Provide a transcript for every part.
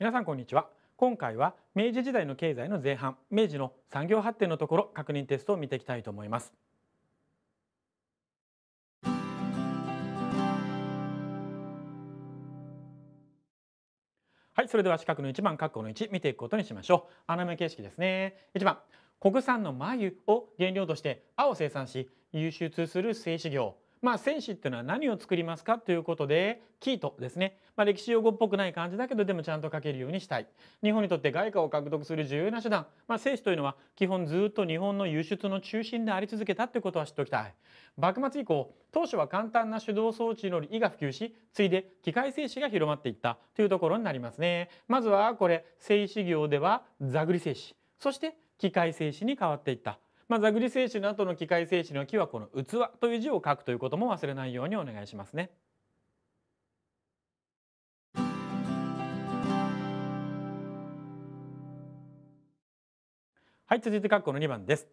皆さんこんにちは今回は明治時代の経済の前半明治の産業発展のところ確認テストを見ていきたいと思いますはいそれでは四角の1番括弧の1見ていくことにしましょう穴埋め形式ですね1番国産の繭を原料として青を生産し輸出する製紙業まあ、戦士っていうのは何を作りますかということでキートですね、まあ、歴史用語っぽくない感じだけどでもちゃんと書けるようにしたい日本にとって外貨を獲得する重要な手段、まあ、戦士というのは基本ずっと日本の輸出の中心であり続けたということは知っておきたい幕末以降当初は簡単な手動装置の利が普及し次いで機械製紙が広まっていったというところになりますねまずはこれ製紙業では座繰り製紙そして機械製紙に変わっていったまあ、ザグリ精神の後の機械精神の木はこの器という字を書くということも忘れないようにお願いしますね。はい、続いて括弧の2番です。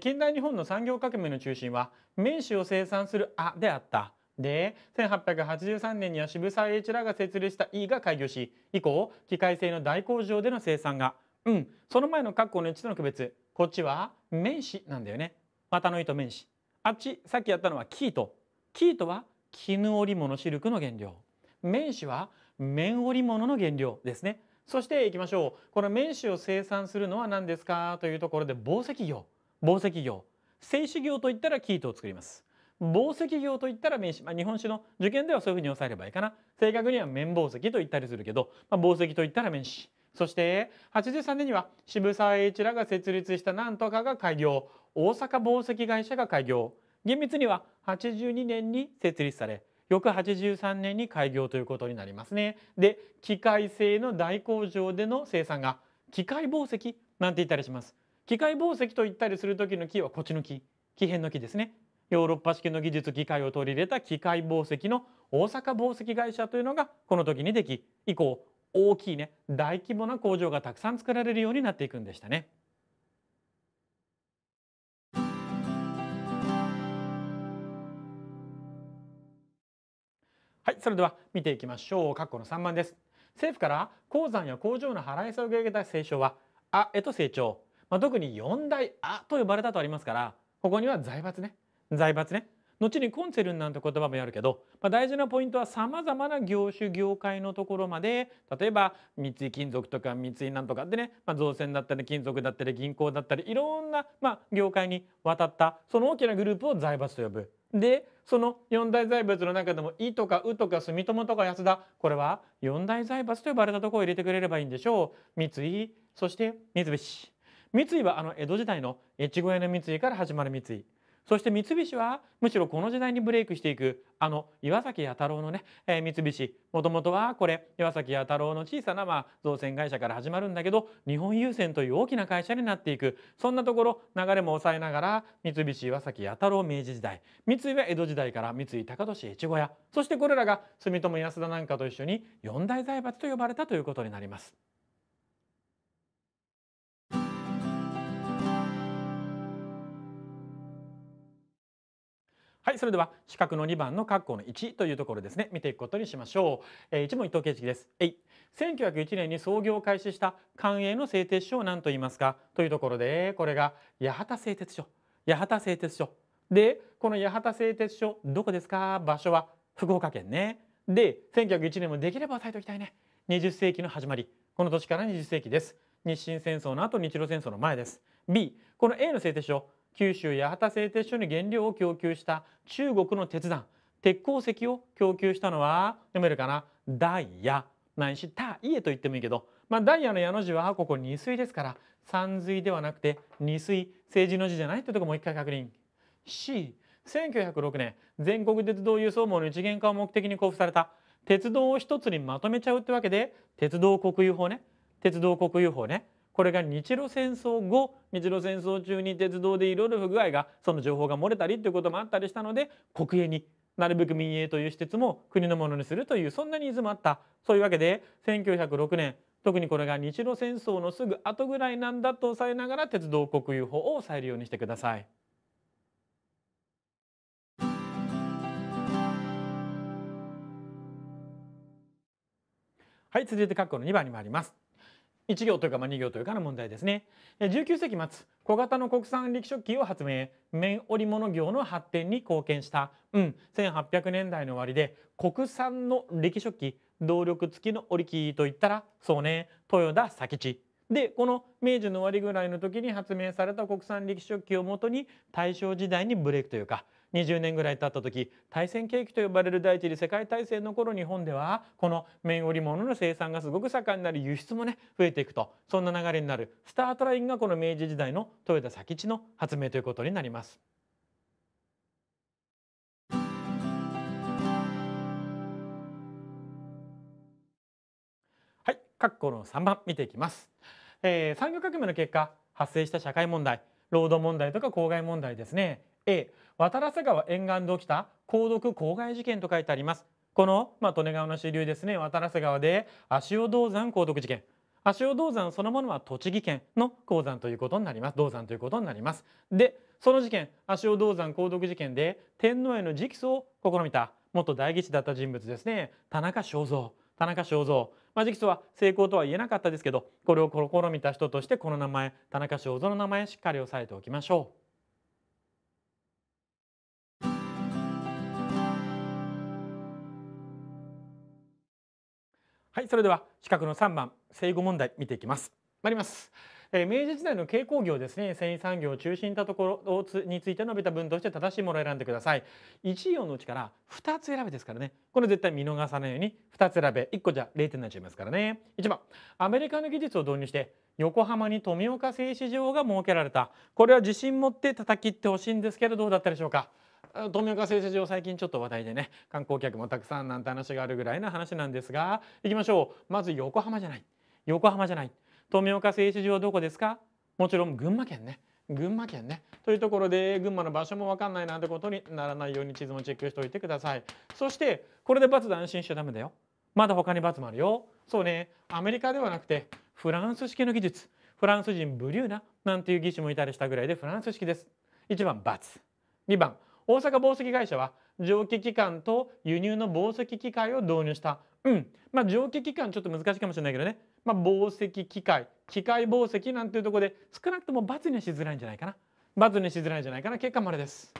近代日本の産業革命の中心は名手を生産する「あ」であったで1883年には渋沢栄一らが設立した「E」が開業し以降機械製の大工場での生産が「うん」その前の括弧の1との区別こっちは名詞なんだよね綿の糸綿糸。あっちさっきやったのは生糸生糸は絹織物シルクの原料綿糸は綿織物の原料ですねそしていきましょうこの綿糸を生産するのは何ですかというところで紡績業紡績業製糸業といったら生糸を作ります紡績業といったら綿糸。まあ、日本史の受験ではそういうふうに押さえればいいかな正確には綿紡績と言ったりするけど、まあ、紡績といったら綿糸。そして83年には渋沢栄一らが設立したなんとかが開業大阪紡績会社が開業厳密には82年に設立され翌83年に開業ということになりますね。で機械製の大工場での生産が機械紡績なんて言ったりします。機械紡績と言ったりする時の木はこっちの木木片の木ですね。ヨーロッパ式の技術機械を取り入れた機械紡績の大阪紡績会社というのがこの時にでき以降大きいね大規模な工場がたくさん作られるようになっていくんでしたね。はい、それでは見ていきましょう。括弧の3番です。政府から鉱山や工場の払い下げた清長は、あへと成長。まあ、特に四大あと呼ばれたとありますから、ここには財閥ね。財閥ね。後にコンセルンなんて言葉もやるけど、まあ、大事なポイントはさまざまな業種業界のところまで例えば三井金属とか三井なんとかでね、まあ、造船だったり金属だったり銀行だったりいろんな、まあ、業界に渡ったその大きなグループを財閥と呼ぶ。でその四大財閥の中でも「い」とか「う」とか「住友」とか「安田」これは四大財閥と呼ばれたところを入れてくれればいいんでしょう。三井そして三菱三井はあの江戸時代の越後屋の三井から始まる三井。そして三菱はむしろこの時代にブレイクしていくあの岩崎弥太郎のね、えー、三菱もともとはこれ岩崎弥太郎の小さな、まあ、造船会社から始まるんだけど日本郵船という大きな会社になっていくそんなところ流れも抑えながら三菱岩崎弥太郎明治時代三井は江戸時代から三井高利越後屋そしてこれらが住友安田なんかと一緒に四大財閥と呼ばれたということになります。はいそれでは四角の2番の括弧の1というところですね見ていくことにしましょう、えー、一問一答形式ですえい1901年に創業を開始した官営の製鉄所を何と言いますかというところでこれが八幡製鉄所八幡製鉄所でこの八幡製鉄所どこですか場所は福岡県ねで1901年もできれば押さえておきたいね20世紀の始まりこの年から20世紀です日清戦争の後日露戦争の前です B この A の製鉄所九州八幡製鉄所に原料を供給した中国の鉄山鉄鉱石を供給したのは読めるかなダイヤないしタイエと言ってもいいけど、まあ、ダイヤの矢の字はここ二水ですから三水ではなくて二水政治の字じゃないってとこもう一回確認。C 1906年全国鉄道輸送網の一元化を目的に交付された鉄道を一つにまとめちゃうってわけで鉄道国有法ね鉄道国有法ねこれが日露戦争後日露戦争中に鉄道でいろいろ不具合がその情報が漏れたりということもあったりしたので国営になるべく民営という施設も国のものにするというそんなニーズもあったそういうわけで1906年特にこれが日露戦争のすぐ後ぐらいなんだと抑えながら鉄道国有法を抑えるようにしてください。はい続いて括弧の2番に参ります。1行というかまあ2行というかの問題ですね19世紀末小型の国産力食器を発明綿織物業の発展に貢献した、うん、1800年代の終わりで国産の力食器動力付きの織機といったらそうね豊田佐吉でこの明治の終わりぐらいの時に発明された国産力食器をもとに大正時代にブレイクというか20年ぐらい経った時大戦景気と呼ばれる第一次世界大戦の頃日本ではこの綿織物の生産がすごく盛んになり輸出もね増えていくとそんな流れになるスタートラインがこの明治時代の豊田佐吉の発明ということになります。はい、括弧の3番見ていきます、えー、産業革命の結果発生した社会問題労働問題とか公害問題ですね A 渡良瀬川沿岸で起きた鉱毒公害事件と書いてありますこの、まあ、利根川の支流ですね渡良瀬川で足尾銅山鉱毒事件足尾銅山そのものは栃木県の鉱山ということになります銅山ということになりますでその事件足尾銅山鉱毒事件で天皇への直訴を試みた元代議士だった人物ですね田中正造田中正造まあ、直訴は成功とは言えなかったですけどこれを試みた人としてこの名前田中正造の名前しっかり押さえておきましょう。はいそれでは四角の三番正誤問題見ていきます参りますえ明治時代の軽工業ですね繊維産業を中心たところつについて述べた文として正しいものを選んでください1行のうちから2つ選べですからねこれ絶対見逃さないように二つ選べ一個じゃ零点になっちゃいますからね一番アメリカの技術を導入して横浜に富岡製糸場が設けられたこれは自信持って叩きってほしいんですけどどうだったでしょうか富岡製糸場最近ちょっと話題でね観光客もたくさんなんて話があるぐらいの話なんですがいきましょうまず横浜じゃない横浜じゃない富岡製糸場はどこですかもちろん群馬県ね群馬県ねというところで群馬の場所も分かんないなんてことにならないように地図もチェックしておいてくださいそしてこれで罰で安心しちゃダメだよまだ他に罰もあるよそうねアメリカではなくてフランス式の技術フランス人ブリューナなんていう技師もいたりしたぐらいでフランス式です1番 ×2 番大阪紡績会社は蒸気機関と輸入の紡績機械を導入した。うん。まあ、蒸気機関ちょっと難しいかもしれないけどね。まあ、紡績機械、機械紡績なんていうとこで少なくとも罰にはしづらいんじゃないかな。罰にしづらいんじゃないかな。結果までです。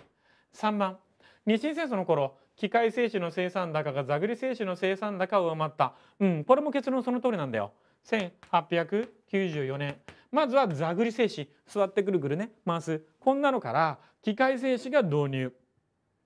3番。日清戦争の頃、機械製紙の生産高がザグリ製紙の生産高を上回った。うん。これも結論その通りなんだよ。1894年。まずは座繰り精子座ってくるぐるね回すこんなのから機械精子が導入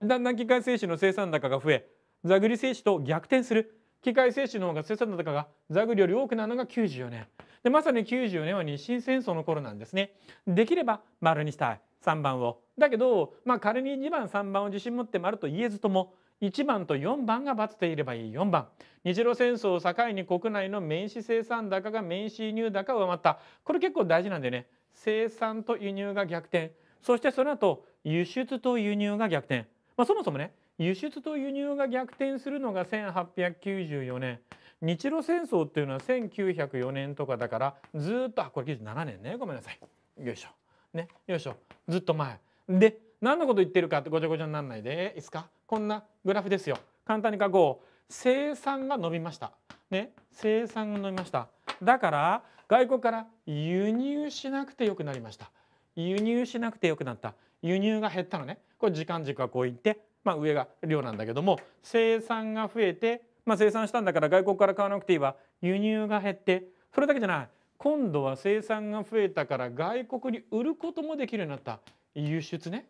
だんだん機械精子の生産高が増え座繰り精子と逆転する機械精子の方が生産高が座繰りより多くなるのが94年でまさに94年は日清戦争の頃なんですねできれば丸にしたい3番をだけど、まあ、仮に2番3番を自信持って丸と言えずとも1番と4番がバツでいればいい4番日露戦争を境に国内の面糸生産高が面糸輸入高を上回ったこれ結構大事なんでね生産と輸入が逆転そしてその後輸出と輸入が逆転、まあ、そもそもね輸出と輸入が逆転するのが1894年日露戦争っていうのは1904年とかだからずっとあこれ97年ねごめんなさいよいしょねよいしょずっと前で何のこと言ってるかってごちゃごちゃにならないでいいですかこんなグラフですよ簡単に書こう生産が伸びましたね生産が伸びましただから外国から輸入しなくてよくなりました輸入しなくてよくなった輸入が減ったのねこれ時間軸はこう言って、まあ、上が量なんだけども生産が増えて、まあ、生産したんだから外国から買わなくていいわ輸入が減ってそれだけじゃない今度は生産が増えたから外国に売ることもできるようになった輸出ね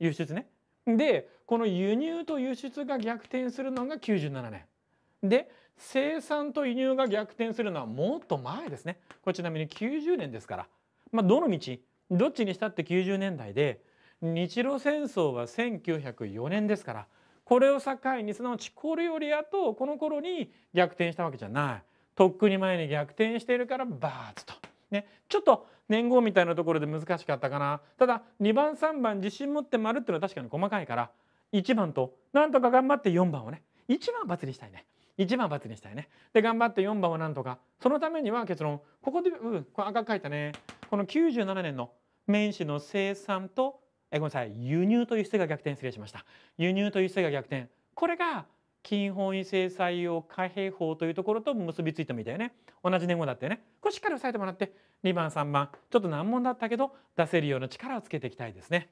輸出ね。でこの輸入と輸出が逆転するのが97年。で生産と輸入が逆転するのはもっと前ですね。これちなみに90年ですから、まあ、どの道どっちにしたって90年代で日露戦争は1904年ですからこれを境にすなわちコれよりやとこの頃に逆転したわけじゃない。とっくに前に逆転しているからバーッと。ね、ちょっと年号みたいなところで難しかったかなただ2番3番自信持って丸っていうのは確かに細かいから1番となんとか頑張って4番をね1番×にしたいね1番×にしたいねで頑張って4番をなんとかそのためには結論ここでうんこれ赤書いたねこの97年の綿子の生産とえごめんなさい輸入と輸出が逆転失礼しました輸入と輸出が逆転これが金本位制裁用貨幣法というところと結びついたみたいね同じ年号だってねこれしっかり押さえてもらって2番3番ちょっと難問だったけど出せるような力をつけていきたいですね。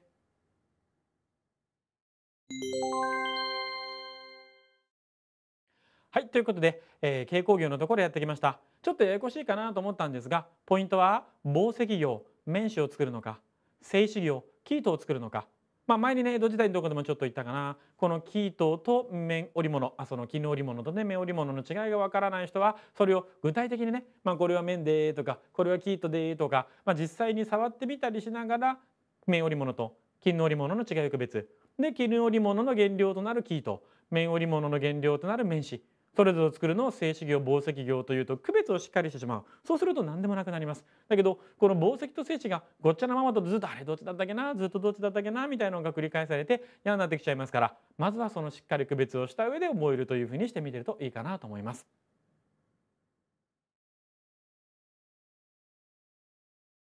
はいということで、えー、軽工業のところやってきましたちょっとややこしいかなと思ったんですがポイントは紡績業綿糸を作るのか製糸業生糸を作るのかまあ、前にね江戸時代のどこでもちょっと言ったかなこの生糸と綿織物あその絹織物とね綿織物の違いがわからない人はそれを具体的にね、まあ、これは綿でとかこれは生糸でとか、まあ、実際に触ってみたりしながら綿織物と絹織物の違いを区別で絹織物の原料となる生糸綿織物の原料となる綿糸それぞれを作るのを静止業紡績業というと区別をしっかりしてしまうそうすると何でもなくなりますだけどこの紡績と精子がごっちゃなままだとずっとあれどっちだったっけなずっとどっちだったっけなみたいなのが繰り返されて嫌になってきちゃいますからまずはそのしっかり区別をした上で覚えるというふうにしてみてるといいかなと思います。